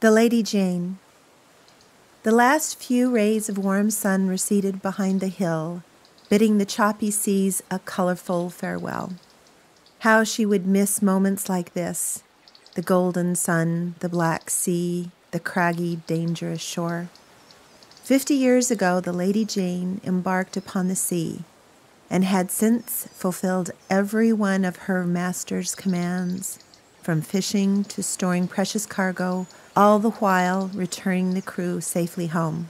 The Lady Jane. The last few rays of warm sun receded behind the hill, bidding the choppy seas a colorful farewell. How she would miss moments like this the golden sun, the black sea, the craggy, dangerous shore. Fifty years ago, the Lady Jane embarked upon the sea and had since fulfilled every one of her master's commands from fishing to storing precious cargo, all the while returning the crew safely home.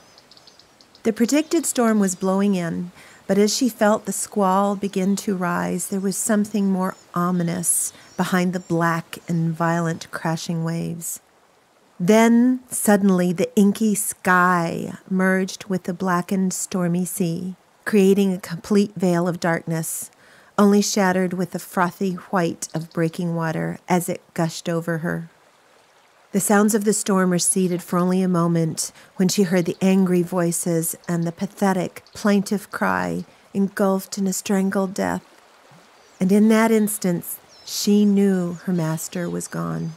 The predicted storm was blowing in, but as she felt the squall begin to rise, there was something more ominous behind the black and violent crashing waves. Then, suddenly, the inky sky merged with the blackened, stormy sea, creating a complete veil of darkness only shattered with the frothy white of breaking water as it gushed over her. The sounds of the storm receded for only a moment when she heard the angry voices and the pathetic, plaintive cry engulfed in a strangled death. And in that instant, she knew her master was gone.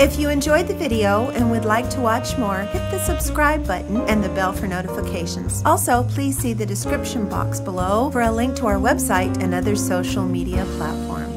If you enjoyed the video and would like to watch more, hit the subscribe button and the bell for notifications. Also, please see the description box below for a link to our website and other social media platforms.